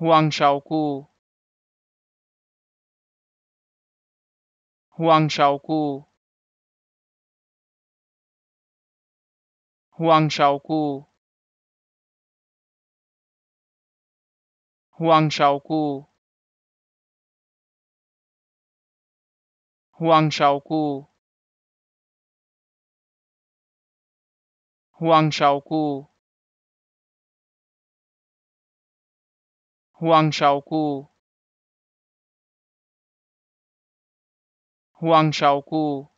王晓 k 王黄晓王 u 黄王 Ku，王晓 k 王黄晓王小 k 王小晓